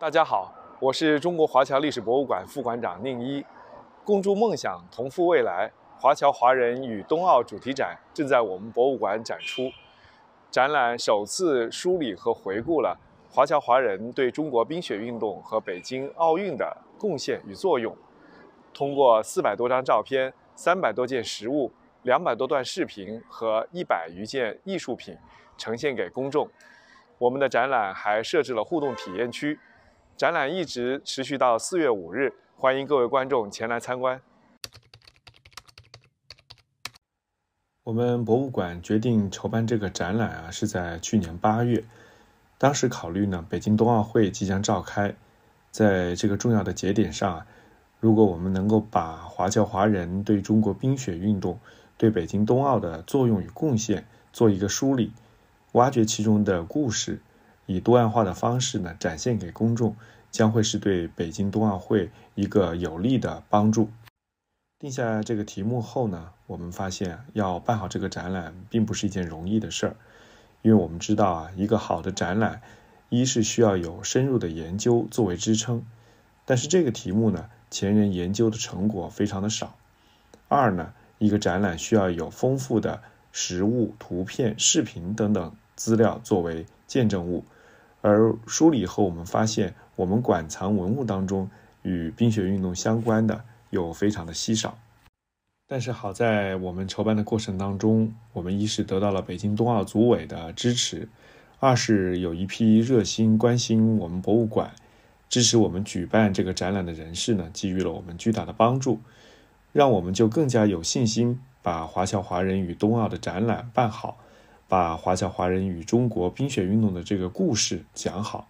大家好，我是中国华侨历史博物馆副馆长宁一。共筑梦想，同赴未来。华侨华人与冬奥主题展正在我们博物馆展出。展览首次梳理和回顾了华侨华人对中国冰雪运动和北京奥运的贡献与作用。通过四百多张照片、三百多件实物、两百多段视频和一百余件艺术品，呈现给公众。我们的展览还设置了互动体验区。展览一直持续到四月五日，欢迎各位观众前来参观。我们博物馆决定筹办这个展览啊，是在去年八月。当时考虑呢，北京冬奥会即将召开，在这个重要的节点上啊，如果我们能够把华侨华人对中国冰雪运动、对北京冬奥的作用与贡献做一个梳理，挖掘其中的故事。以多样化的方式呢，展现给公众，将会是对北京冬奥会一个有力的帮助。定下这个题目后呢，我们发现要办好这个展览并不是一件容易的事儿，因为我们知道啊，一个好的展览，一是需要有深入的研究作为支撑，但是这个题目呢，前人研究的成果非常的少。二呢，一个展览需要有丰富的实物、图片、视频等等资料作为见证物。而梳理后，我们发现，我们馆藏文物当中与冰雪运动相关的又非常的稀少。但是好在我们筹办的过程当中，我们一是得到了北京冬奥组委的支持，二是有一批热心关心我们博物馆、支持我们举办这个展览的人士呢，给予了我们巨大的帮助，让我们就更加有信心把华侨华人与冬奥的展览办好。把华侨华人与中国冰雪运动的这个故事讲好。